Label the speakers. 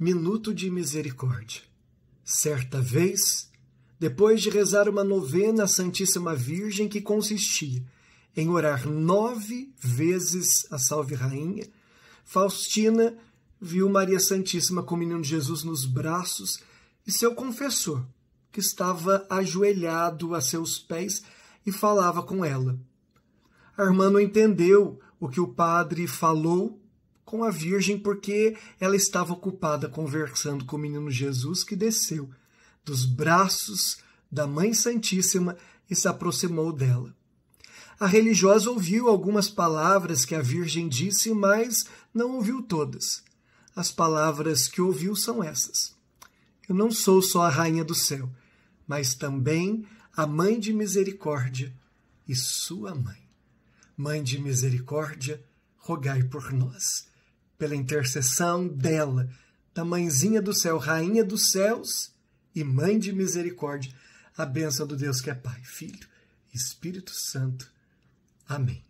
Speaker 1: Minuto de Misericórdia. Certa vez, depois de rezar uma novena à Santíssima Virgem que consistia em orar nove vezes a Salve Rainha, Faustina viu Maria Santíssima com o menino Jesus nos braços e seu confessor, que estava ajoelhado a seus pés e falava com ela. A irmã não entendeu o que o padre falou com a Virgem porque ela estava ocupada conversando com o menino Jesus que desceu dos braços da Mãe Santíssima e se aproximou dela. A religiosa ouviu algumas palavras que a Virgem disse, mas não ouviu todas. As palavras que ouviu são essas: Eu não sou só a rainha do céu, mas também a mãe de misericórdia e sua mãe. Mãe de misericórdia, rogai por nós pela intercessão dela, da mãezinha do céu, rainha dos céus e mãe de misericórdia, a bênção do Deus que é Pai, Filho e Espírito Santo. Amém.